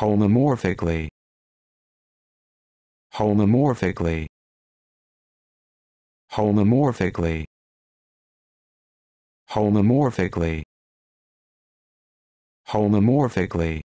homomorphically homomorphically homomorphically homomorphically homomorphically